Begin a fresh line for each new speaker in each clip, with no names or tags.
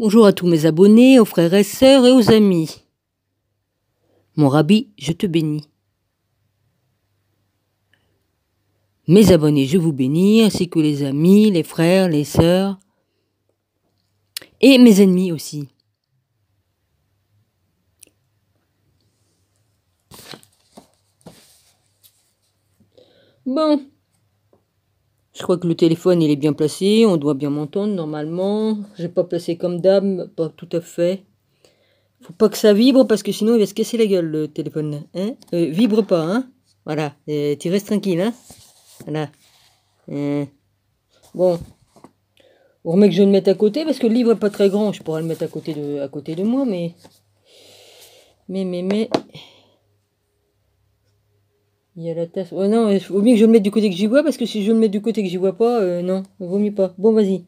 Bonjour à tous mes abonnés, aux frères et sœurs et aux amis. Mon rabbi, je te bénis. Mes abonnés, je vous bénis, ainsi que les amis, les frères, les sœurs, et mes ennemis aussi. Bon, je crois que le téléphone il est bien placé, on doit bien m'entendre normalement. Je J'ai pas placé comme dame. pas tout à fait. Faut pas que ça vibre parce que sinon il va se casser la gueule le téléphone. Hein. Euh, vibre pas, hein Voilà, euh, tu restes tranquille, hein Voilà. Euh. Bon. On remet que je vais le mettre à côté parce que le livre est pas très grand. Je pourrais le mettre à côté de, à côté de moi, mais. Mais, mais, mais. Il y a la tasse. Oh non, il vaut mieux que je le mette du côté que j'y vois, parce que si je le mets du côté que j'y vois pas, euh, non, vaut mieux pas. Bon, vas-y.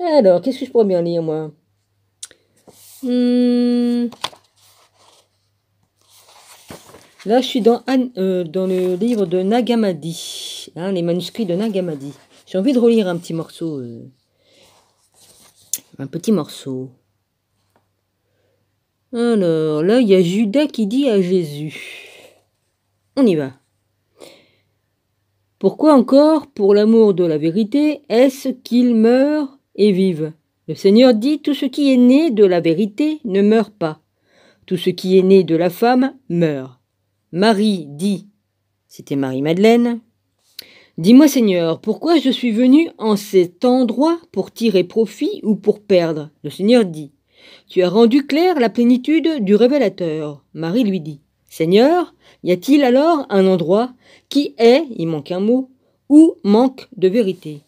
Alors, qu'est-ce que je pourrais bien lire, moi hmm. Là, je suis dans, euh, dans le livre de Nagamadi, hein, les manuscrits de Nagamadi. J'ai envie de relire un petit morceau. Euh, un petit morceau. Alors, là, il y a Judas qui dit à Jésus. On y va. Pourquoi encore, pour l'amour de la vérité, est-ce qu'il meurt et vive Le Seigneur dit, Tout ce qui est né de la vérité ne meurt pas. Tout ce qui est né de la femme meurt. Marie dit, c'était Marie-Madeleine, Dis-moi Seigneur, pourquoi je suis venue en cet endroit pour tirer profit ou pour perdre Le Seigneur dit, Tu as rendu claire la plénitude du révélateur. Marie lui dit, Seigneur, y a-t-il alors un endroit qui est, il manque un mot, ou manque de vérité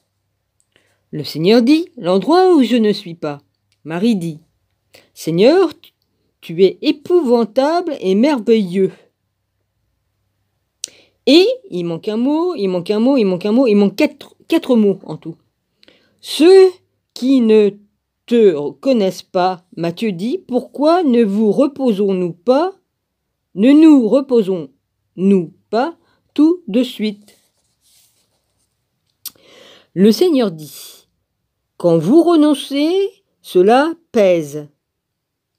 Le Seigneur dit, l'endroit où je ne suis pas. Marie dit, Seigneur, tu es épouvantable et merveilleux. Et il manque un mot, il manque un mot, il manque un mot, il manque quatre, quatre mots en tout. Ceux qui ne te connaissent pas, Matthieu dit, pourquoi ne vous reposons-nous pas ne nous reposons, nous, pas tout de suite. Le Seigneur dit, Quand vous renoncez, cela pèse.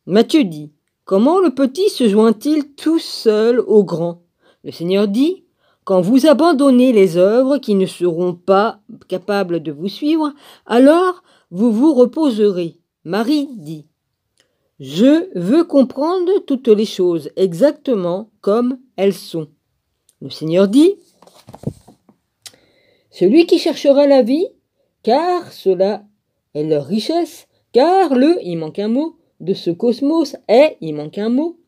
Matthieu dit, Comment le petit se joint-il tout seul au grand Le Seigneur dit, Quand vous abandonnez les œuvres qui ne seront pas capables de vous suivre, alors vous vous reposerez. Marie dit, je veux comprendre toutes les choses exactement comme elles sont. Le Seigneur dit, Celui qui cherchera la vie, car cela est leur richesse, car le, il manque un mot, de ce cosmos est, il manque un mot,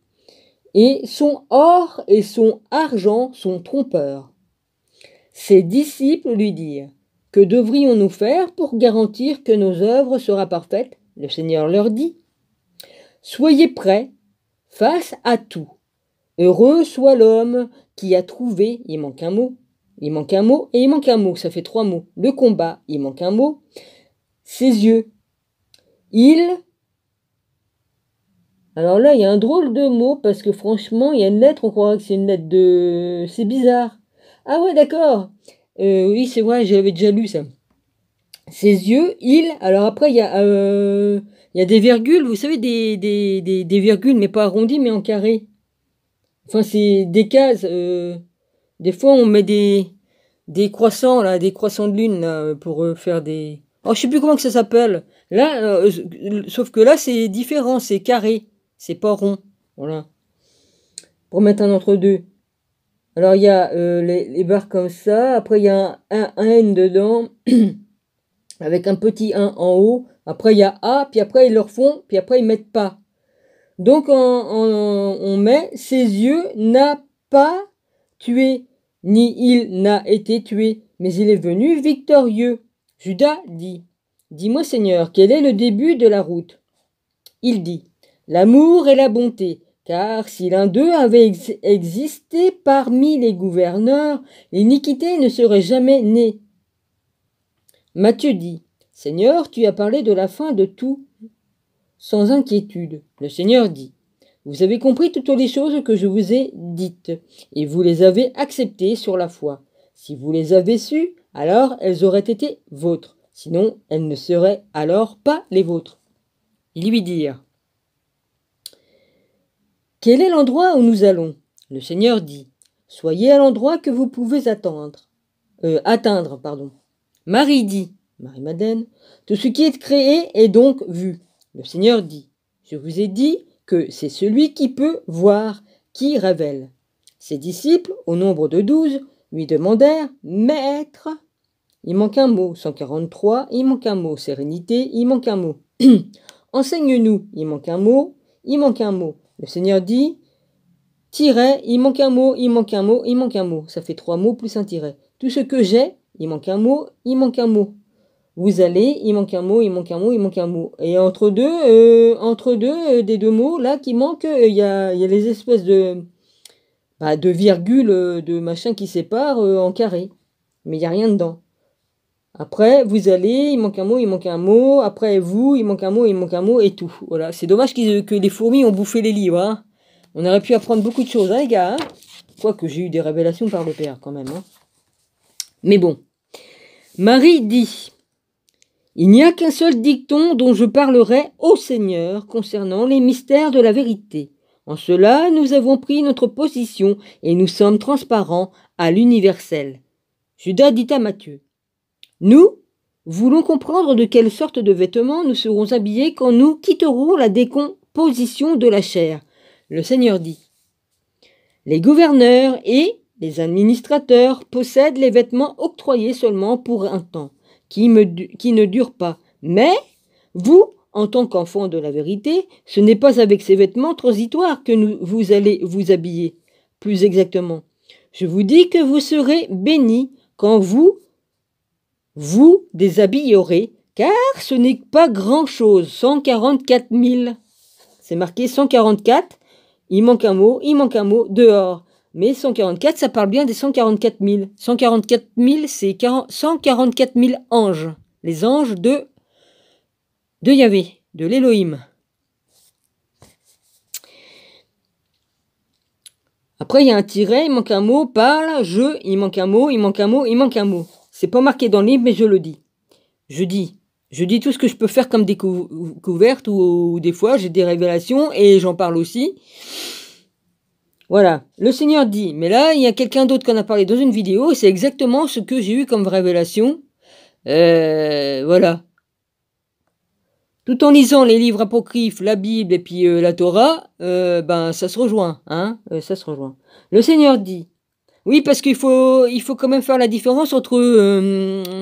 et son or et son argent sont trompeurs. Ses disciples lui dirent, Que devrions-nous faire pour garantir que nos œuvres seront parfaites Le Seigneur leur dit, Soyez prêts face à tout. Heureux soit l'homme qui a trouvé, il manque un mot, il manque un mot et il manque un mot, ça fait trois mots. Le combat, il manque un mot. Ses yeux. Il. Alors là, il y a un drôle de mot parce que franchement, il y a une lettre, on croirait que c'est une lettre de. C'est bizarre. Ah ouais, d'accord. Euh, oui, c'est vrai, j'avais déjà lu ça ses yeux, il. Alors après, il y a, euh, il y a des virgules, vous savez, des, des, des, des, virgules, mais pas arrondies, mais en carré. Enfin, c'est des cases. Euh, des fois, on met des, des croissants, là, des croissants de lune, pour euh, faire des. Oh, je sais plus comment que ça s'appelle. Là, euh, sauf que là, c'est différent, c'est carré. C'est pas rond. Voilà. Pour mettre un entre-deux. Alors, il y a les, barres comme ça. Après, il y a un, un, un N dedans. avec un petit 1 en haut. Après, il y a A, puis après, ils le font, puis après, ils mettent pas. Donc, on, met ses yeux n'a pas tué, ni il n'a été tué, mais il est venu victorieux. Judas dit Dis-moi, Seigneur, quel est le début de la route Il dit L'amour et la bonté. Car si l'un d'eux avait existé parmi les gouverneurs, l'iniquité ne serait jamais née. Matthieu dit Seigneur, tu as parlé de la fin de tout sans inquiétude. Le Seigneur dit Vous avez compris toutes les choses que je vous ai dites, et vous les avez acceptées sur la foi. Si vous les avez sues, alors elles auraient été vôtres, sinon elles ne seraient alors pas les vôtres. Ils lui dirent Quel est l'endroit où nous allons Le Seigneur dit Soyez à l'endroit que vous pouvez attendre. Euh, atteindre, pardon. Marie dit, Marie-Madeleine, tout ce qui est créé est donc vu. Le Seigneur dit, je vous ai dit que c'est celui qui peut voir qui révèle. Ses disciples, au nombre de douze, lui demandèrent, Maître, il manque un mot, 143, il manque un mot, sérénité, il manque un mot. Enseigne-nous, il manque un mot, il manque un mot. Le Seigneur dit, tiret, il manque un mot, il manque un mot, il manque un mot. Ça fait trois mots plus un tiret. Tout ce que j'ai, il manque un mot, il manque un mot. Vous allez, il manque un mot, il manque un mot, il manque un mot. Et entre deux, euh, entre deux euh, des deux mots, là, qui manquent, euh, il y a, les espèces de, bah, de virgules, de machin qui séparent en carré. Mais il n'y a rien dedans. Après, vous allez, il manque un mot, il manque un mot. Après, vous, il manque un mot, il manque un mot, et tout. Voilà. C'est dommage que les fourmis ont bouffé les livres. Hein. On aurait pu apprendre beaucoup de choses, hein, les gars. Hein. Quoique j'ai eu des révélations par le père, quand même. Hein mais bon. Marie dit Il n'y a qu'un seul dicton dont je parlerai au Seigneur concernant les mystères de la vérité. En cela, nous avons pris notre position et nous sommes transparents à l'universel. Judas dit à Matthieu Nous voulons comprendre de quelle sorte de vêtements nous serons habillés quand nous quitterons la décomposition de la chair. Le Seigneur dit Les gouverneurs et les administrateurs possèdent les vêtements octroyés seulement pour un temps, qui, ne durent pas. Mais vous, en tant qu'enfant de la vérité, ce n'est pas avec ces vêtements transitoires que vous allez vous habiller. Plus exactement, je vous dis que vous serez bénis quand vous vous déshabillerez, car ce n'est pas grand-chose, 144 000. C'est marqué 144, il manque un mot, il manque un mot, dehors. Mais 144, ça parle bien des 144 000. 144 000, c'est 144 000 anges. Les anges de, de Yahvé, de l'Élohim. Après, il y a un tiret, il manque un mot, parle, je, il manque un mot, il manque un mot, il manque un mot. C'est pas marqué dans le livre, mais je le dis. Je dis. Je dis tout ce que je peux faire comme découverte, ou des fois j'ai des révélations et j'en parle aussi. Voilà, le Seigneur dit, mais là, il y a quelqu'un d'autre qu'on a parlé dans une vidéo, et c'est exactement ce que j'ai eu comme révélation. Euh, voilà. Tout en lisant les livres apocryphes, la Bible et puis euh, la Torah, euh, ben ça se rejoint, hein, ça se rejoint. Le Seigneur dit, oui, parce qu'il faut, il faut quand même faire la différence entre,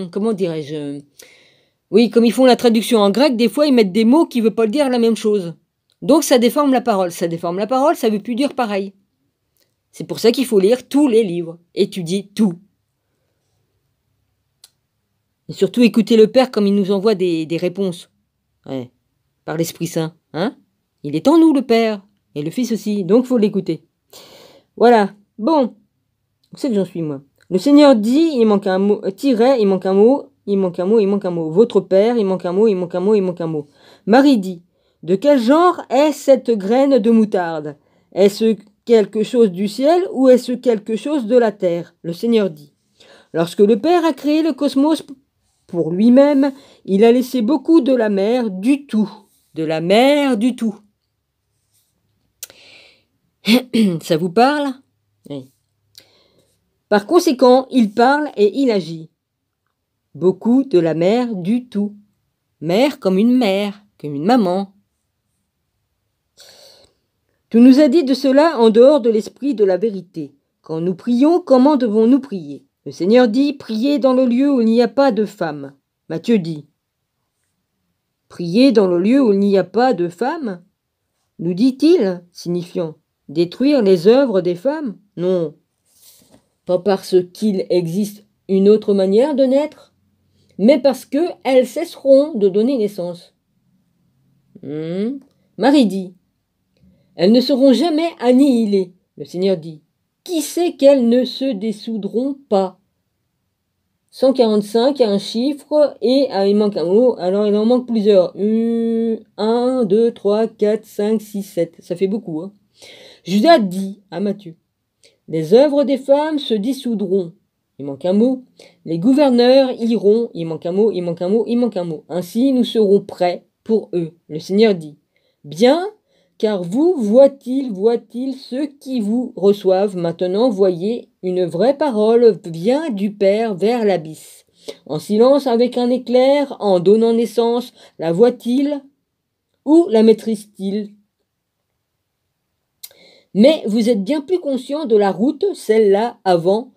comment dirais-je, oui, comme ils font la traduction en grec, des fois ils mettent des mots qui ne veulent pas dire la même chose. Donc ça déforme la parole, ça déforme la parole, ça veut plus dire pareil. C'est pour ça qu'il faut lire tous les livres, étudier tout. Et surtout écouter le Père comme il nous envoie des, réponses. Ouais. Par l'Esprit Saint. Hein Il est en nous, le Père. Et le Fils aussi. Donc il faut l'écouter. Voilà. Bon. Vous savez que j'en suis, moi. Le Seigneur dit, il manque un mot, euh, tiret, il manque un mot, il manque un mot, il manque un mot. Votre Père, il manque un mot, il manque un mot, il manque un mot. Marie dit, de quel genre est cette graine de moutarde Est-ce quelque chose du ciel ou est-ce quelque chose de la terre Le Seigneur dit. Lorsque le Père a créé le cosmos pour lui-même, il a laissé beaucoup de la mer du tout. De la mer du tout. Ça vous parle Par conséquent, il parle et il agit. Beaucoup de la mer du tout. Mère comme une mère, comme une maman, tout nous a dit de cela en dehors de l'esprit de la vérité. Quand nous prions, comment devons-nous prier Le Seigneur dit, priez dans le lieu où il n'y a pas de femmes ». Matthieu dit, priez dans le lieu où il n'y a pas de femmes ?» Nous dit-il, signifiant, détruire les œuvres des femmes Non. Pas parce qu'il existe une autre manière de naître, mais parce que elles cesseront de donner naissance. Hmm. Marie dit elles ne seront jamais annihilées. Le Seigneur dit, Qui sait qu'elles ne se dessoudront pas 145 a un chiffre et ah, il manque un mot, alors il en manque plusieurs. 1, 2, 3, 4, 5, 6, 7. Ça fait beaucoup. Hein. Judas dit à Matthieu, Les œuvres des femmes se dissoudront. Il manque un mot. Les gouverneurs iront. Il manque un mot, il manque un mot, il manque un mot. Ainsi nous serons prêts pour eux. Le Seigneur dit, Bien, car vous voit-il, voit-il ceux qui vous reçoivent. Maintenant, voyez, une vraie parole vient du Père vers l'abysse. En silence, avec un éclair, en donnant naissance, la voit-il ou la maîtrise-t-il Mais vous êtes bien plus conscient de la route, celle-là, avant,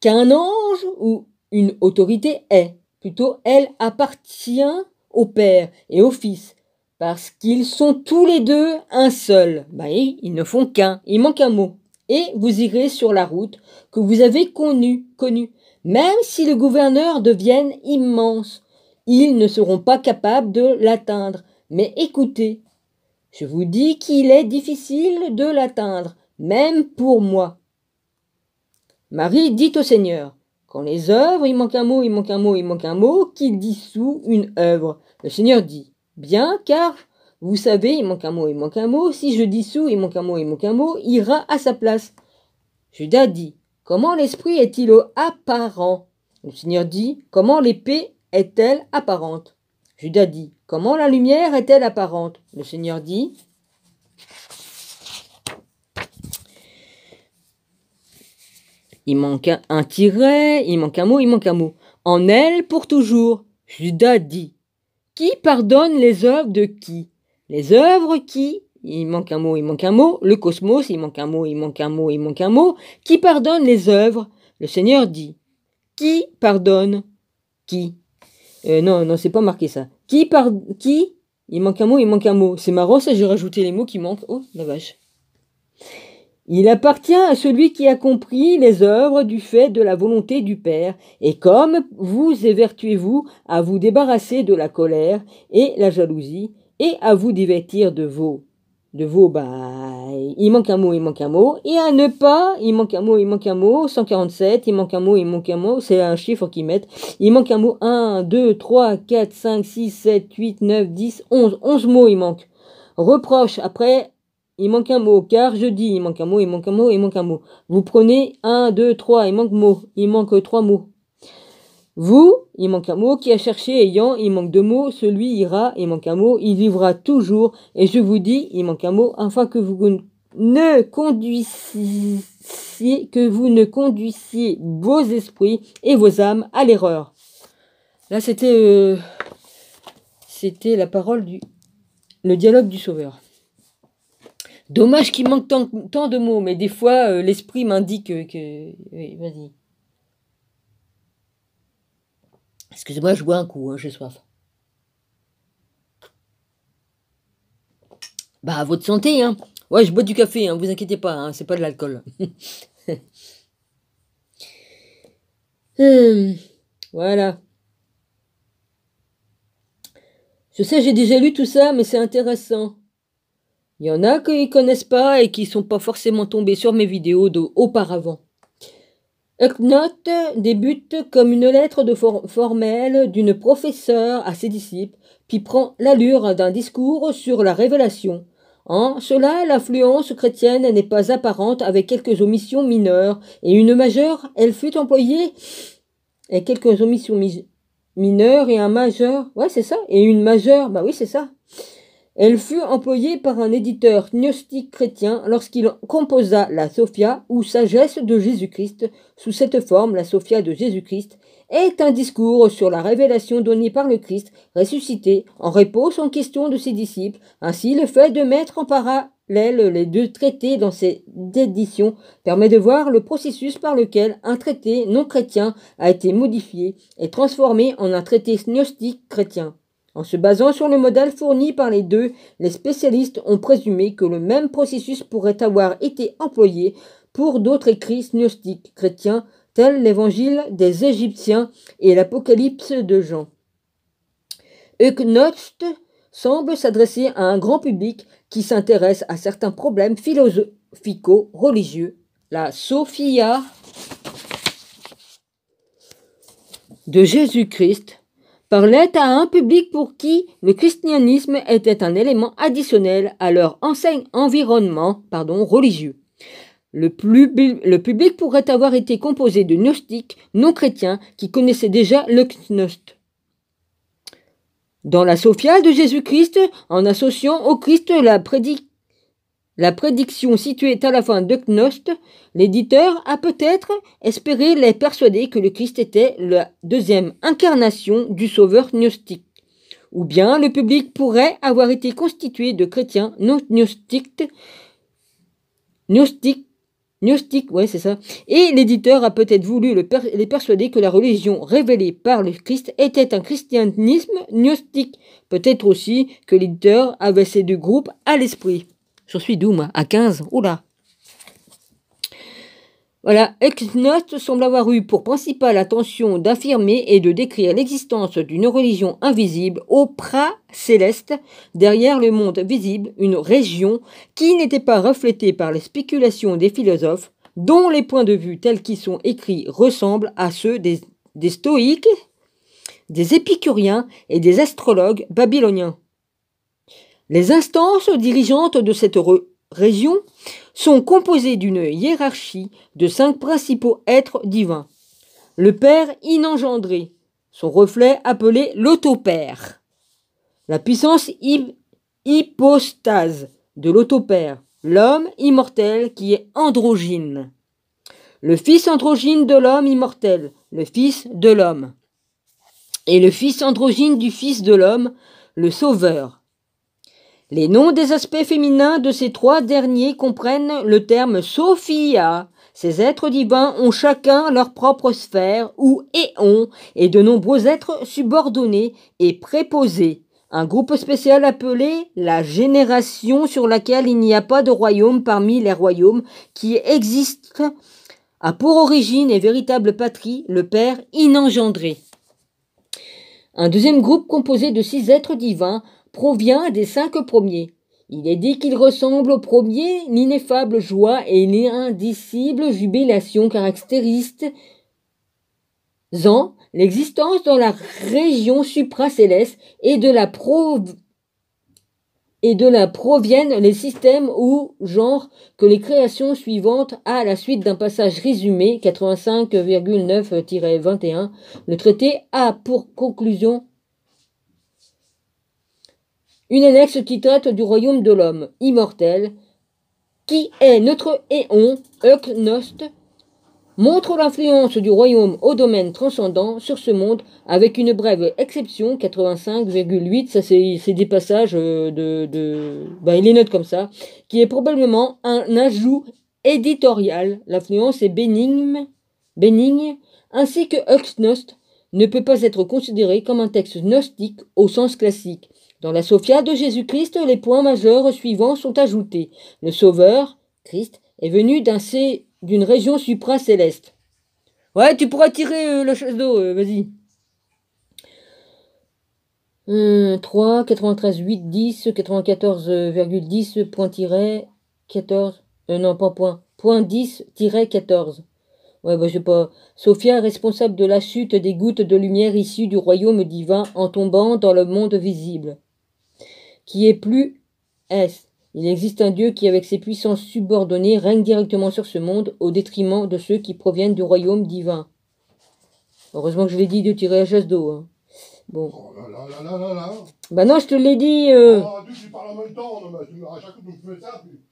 qu'un ange ou une autorité est. Plutôt, elle appartient au Père et au Fils parce qu'ils sont tous les deux un seul. Bah, ils ne font qu'un. Il manque un mot. Et vous irez sur la route que vous avez connue, connue. Même si le gouverneur devienne immense, ils ne seront pas capables de l'atteindre. Mais écoutez, je vous dis qu'il est difficile de l'atteindre, même pour moi. Marie dit au Seigneur, quand les œuvres, il manque un mot, il manque un mot, il manque un mot, qu'il dissout une œuvre. Le Seigneur dit, bien car, vous savez, il manque un mot, il manque un mot, si je dissous, il manque un mot, il manque un mot, ira à sa place. Judas dit, comment l'esprit est-il apparent Le Seigneur dit, comment l'épée est-elle apparente Judas dit, comment la lumière est-elle apparente Le Seigneur dit, il manque un tiret, il manque un mot, il manque un mot. En elle pour toujours. Judas dit, qui pardonne les œuvres de qui Les œuvres qui il manque un mot, il manque un mot. Le cosmos, il manque un mot, il manque un mot, il manque un mot. Qui pardonne les œuvres Le Seigneur dit. Qui pardonne Qui euh, Non, non, c'est pas marqué ça. Qui par... Qui Il manque un mot, il manque un mot. C'est marrant ça, j'ai rajouté les mots qui manquent. Oh, la vache. Il appartient à celui qui a compris les œuvres du fait de la volonté du Père, et comme vous évertuez-vous à vous débarrasser de la colère et la jalousie, et à vous divertir de vos, de vos, il manque un mot, il manque un mot, et à ne pas, il manque un mot, il manque un mot, 147, il manque un mot, il manque un mot, c'est un chiffre qu'ils mettent, il manque un mot, 1, 2, 3, 4, 5, 6, 7, 8, 9, 10, 11, 11 mots il manque. Reproche, après, il manque un mot, car je dis, il manque un mot, il manque un mot, il manque un mot. Vous prenez un, deux, trois, il manque mot, il manque trois mots. Vous, il manque un mot, qui a cherché ayant, il manque deux mots, celui ira, il manque un mot, il vivra toujours, et je vous dis, il manque un mot, afin que vous ne conduisiez, que vous ne conduisiez vos esprits et vos âmes à l'erreur. Là, c'était, euh, c'était la parole du, le dialogue du Sauveur. Dommage qu'il manque tant, de mots, mais des fois, euh, l'esprit m'indique que... vas-y. Excusez-moi, je bois un coup, hein, j'ai soif. Bah, à votre santé, hein. Ouais, je bois du café, hein, vous inquiétez pas, hein, c'est pas de l'alcool. Hum, voilà. Je sais, j'ai déjà lu tout ça, mais c'est intéressant. Il y en a qui connaissent pas et qui sont pas forcément tombés sur mes vidéos de auparavant. Ecknot débute comme une lettre de formelle d'une professeure à ses disciples, puis prend l'allure d'un discours sur la révélation. En cela, l'influence chrétienne n'est pas apparente avec quelques omissions mineures, et une majeure, elle fut employée, et quelques omissions mineures et un majeur, ouais c'est ça, et une majeure, bah oui c'est ça, elle fut employée par un éditeur gnostique chrétien lorsqu'il composa la Sophia ou Sagesse de Jésus-Christ. Sous cette forme, la Sophia de Jésus-Christ est un discours sur la révélation donnée par le Christ ressuscité en réponse aux questions de ses disciples. Ainsi, le fait de mettre en parallèle les deux traités dans ces éditions permet de voir le processus par lequel un traité non chrétien a été modifié et transformé en un traité gnostique chrétien. En se basant sur le modèle fourni par les deux, les spécialistes ont présumé que le même processus pourrait avoir été employé pour d'autres écrits gnostiques chrétiens tels l'évangile des Égyptiens et l'Apocalypse de Jean. Eucnocht semble s'adresser à un grand public qui s'intéresse à certains problèmes philosophico religieux La Sophia de Jésus-Christ parlait à un public pour qui le christianisme était un élément additionnel à leur enseigne environnement pardon, religieux. Le, le, public pourrait avoir été composé de gnostiques non chrétiens qui connaissaient déjà le gnost. Dans la Sophia de Jésus-Christ, en associant au Christ la prédication la prédiction située à la fin de Knost, l'éditeur a peut-être espéré les persuader que le Christ était la deuxième incarnation du sauveur gnostique. Ou bien le public pourrait avoir été constitué de chrétiens gnostiques, gnostiques, gnostiques ouais, c'est ça. Et l'éditeur a peut-être voulu les persuader que la religion révélée par le Christ était un christianisme gnostique. Peut-être aussi que l'éditeur avait ces deux groupes à l'esprit je suis Doom. À 15, oula. Voilà, Exnost semble avoir eu pour principale attention d'affirmer et de décrire l'existence d'une religion invisible au pra céleste, derrière le monde visible, une région qui n'était pas reflétée par les spéculations des philosophes, dont les points de vue tels qu'ils sont écrits ressemblent à ceux des stoïques, des épicuriens et des astrologues babyloniens. Les instances dirigeantes de cette région sont composées d'une hiérarchie de cinq principaux êtres divins. Le Père inengendré, son reflet appelé l'autopère. La puissance hypostase de l'autopère, l'homme immortel qui est androgyne. Le fils androgyne de l'homme immortel, le fils de l'homme. Et le fils androgyne du fils de l'homme, le sauveur, les noms des aspects féminins de ces trois derniers comprennent le terme Sophia. Ces êtres divins ont chacun leur propre sphère ou éon et de nombreux êtres subordonnés et préposés. Un groupe spécial appelé la génération sur laquelle il n'y a pas de royaume parmi les royaumes qui existent a pour origine et véritable patrie le Père inengendré. Un deuxième groupe composé de six êtres divins provient des cinq premiers. Il est dit qu'il ressemble au premier, l'ineffable joie et l'indicible jubilation caractériste en l'existence dans la région supracéleste et de la et de là proviennent les systèmes ou genres que les créations suivantes, à la suite d'un passage résumé 85,9-21, euh, le traité a pour conclusion une annexe traite du royaume de l'homme, immortel, qui est notre éon, Eucnost, montre l'influence du royaume au domaine transcendant sur ce monde, avec une brève exception, 85,8, ça c'est des passages euh, de... Ben, il les note comme ça, qui est probablement un ajout éditorial. L'influence est bénigne, bénigne ainsi que Eucnost, ne peut pas être considéré comme un texte gnostique au sens classique. Dans la Sophia de Jésus-Christ, les points majeurs suivants sont ajoutés. Le Sauveur, Christ, est venu d'un d'une région céleste. Ouais, tu pourras tirer euh, le chasse d'eau, euh, vas-y. 3, 93, 8, 10, 94,10, 10, point tiret, 14. Euh, non, pas point. Point 10, 14. Ouais, bah, je sais pas. Sophia, responsable de la chute des gouttes de lumière issues du royaume divin en tombant dans le monde visible qui est plus S. Il existe un Dieu qui, avec ses puissances subordonnées, règne directement sur ce monde au détriment de ceux qui proviennent du royaume divin. Heureusement que je l'ai dit de tirer la chasse d'eau. Hein. Bon. Oh là là là là là Bah non, je te l'ai dit.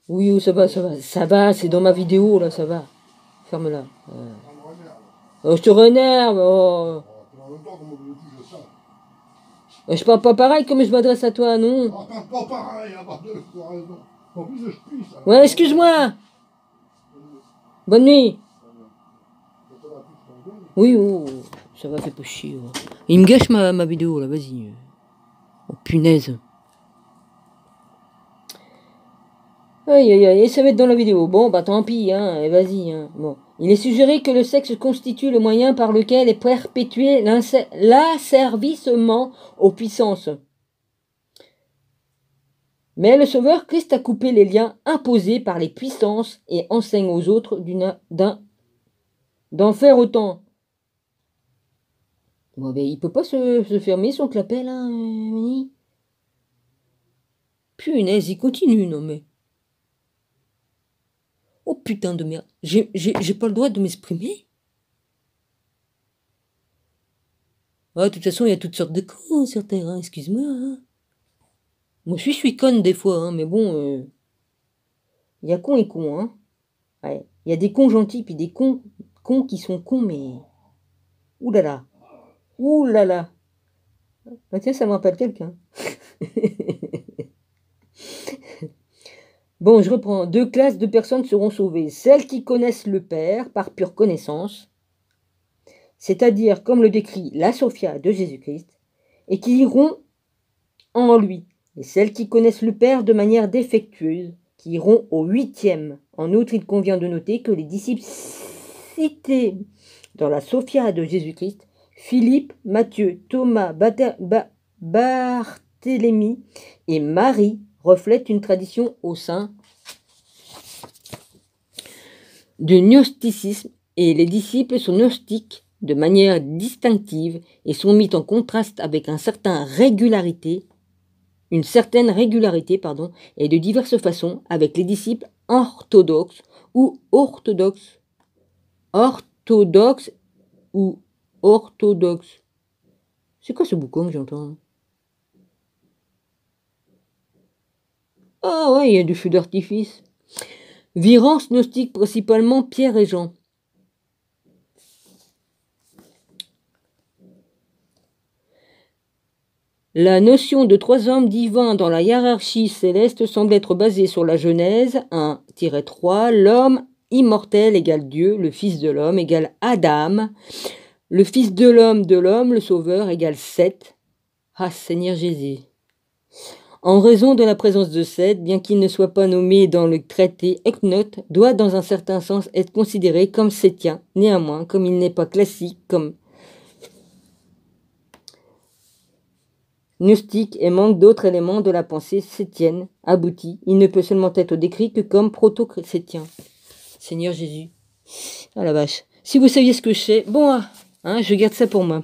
Oui, ça va, ça va, ça va, c'est dans ma vidéo, là, ça va. Ferme-la. Euh. Ah, oh, je te renerve. Oh. oh je parle pas pareil comme je m'adresse à toi, non En plus, je Ouais, excuse-moi Bonne nuit Oui, oh, ça va, fait pas chier. Oh. Il me gâche ma, vidéo, là, vas-y. Oh, punaise Aïe, aïe, aïe, ça va être dans la vidéo. Bon, bah tant pis, hein, vas-y, hein, bon. Il est suggéré que le sexe constitue le moyen par lequel est perpétué l'asservissement aux puissances. Mais le Sauveur Christ a coupé les liens imposés par les puissances et enseigne aux autres d'en faire autant. Il ne ben, il peut pas se, fermer son clapet, là, euh, Punaise, il continue, non mais. Oh, putain de merde, j'ai pas le droit de m'exprimer Ah, de toute façon, il y a toutes sortes de cons sur Terre, hein, excuse-moi. Hein. Moi, je suis, suis des fois, hein, mais bon... Euh, il y a con et con, Il y a des cons gentils, puis des cons, cons qui sont cons, mais... oulala là là là là bah, Tiens, ça me rappelle quelqu'un. Bon, je reprends. Deux classes de personnes seront sauvées. Celles qui connaissent le Père par pure connaissance, c'est-à-dire comme le décrit la Sophia de Jésus-Christ, et qui iront en lui. Et celles qui connaissent le Père de manière défectueuse, qui iront au huitième. En outre, il convient de noter que les disciples cités dans la Sophia de Jésus-Christ, Philippe, Matthieu, Thomas, Barthélemy et Marie reflète une tradition au sein du gnosticisme et les disciples sont gnostiques de manière distinctive et sont mis en contraste avec un certain régularité, une certaine régularité pardon, et de diverses façons avec les disciples orthodoxes ou orthodoxes, orthodoxes ou orthodoxes. C'est quoi ce boucan que j'entends Ah ouais, il y a du feu d'artifice. Virance gnostique principalement Pierre et Jean. La notion de trois hommes divins dans la hiérarchie céleste semble être basée sur la Genèse 1-3, l'homme immortel égale Dieu, le Fils de l'homme égale Adam, le Fils de l'homme de l'homme, le Sauveur égale 7 Ah Seigneur Jésus en raison de la présence de Seth, bien qu'il ne soit pas nommé dans le traité Eknote, doit dans un certain sens être considéré comme Sétien, néanmoins, comme il n'est pas classique, comme Gnostique et manque d'autres éléments de la pensée sétienne aboutie, il ne peut seulement être décrit que comme proto-sétien. Seigneur Jésus. Ah la vache. Si vous saviez ce que je sais, bon, hein, hein je garde ça pour moi.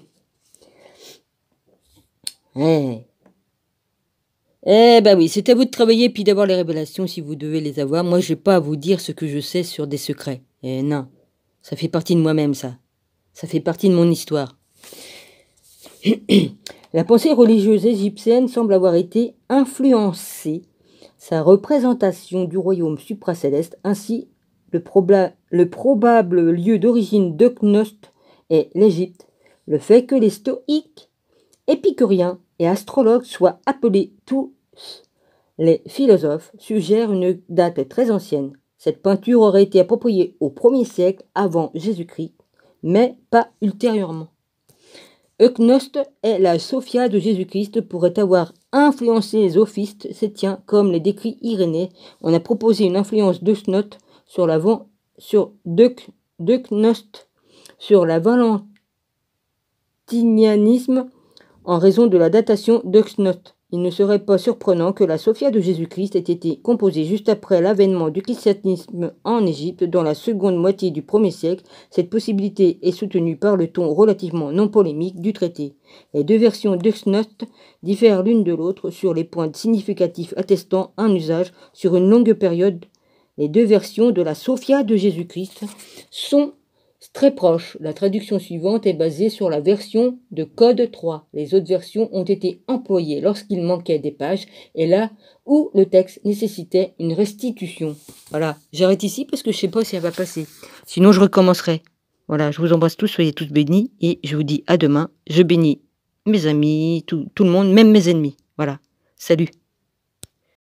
Eh. Eh ben oui, c'est à vous de travailler, puis d'avoir les révélations si vous devez les avoir. Moi, j'ai pas à vous dire ce que je sais sur des secrets. Eh non, ça fait partie de moi-même, ça. Ça fait partie de mon histoire. La pensée religieuse égyptienne semble avoir été influencée sa représentation du royaume supracéleste, ainsi le, probable lieu d'origine de Knost est l'Égypte, le fait que les stoïques épicuriens et astrologues soient appelés tous les philosophes suggèrent une date très ancienne. Cette peinture aurait été appropriée au 1er siècle avant Jésus-Christ, mais pas ultérieurement. Euchnoste et la Sophia de Jésus-Christ pourraient avoir influencé les sophistes sétiens, comme les décrit Irénée. On a proposé une influence de sur la sur sur la valentinianisme en raison de la datation d'Oxnot. Il ne serait pas surprenant que la Sophia de Jésus-Christ ait été composée juste après l'avènement du christianisme en Égypte dans la seconde moitié du 1er siècle. Cette possibilité est soutenue par le ton relativement non polémique du traité. Les deux versions d'Oxnot diffèrent l'une de l'autre sur les points significatifs attestant un usage sur une longue période. Les deux versions de la Sophia de Jésus-Christ sont très proche. La traduction suivante est basée sur la version de code 3. Les autres versions ont été employées lorsqu'il manquait des pages et là où le texte nécessitait une restitution. Voilà, j'arrête ici parce que je sais pas si elle va passer. Sinon, je recommencerai. Voilà, je vous embrasse tous, soyez tous bénis et je vous dis à demain. Je bénis mes amis, tout le monde, même mes ennemis. Voilà, salut.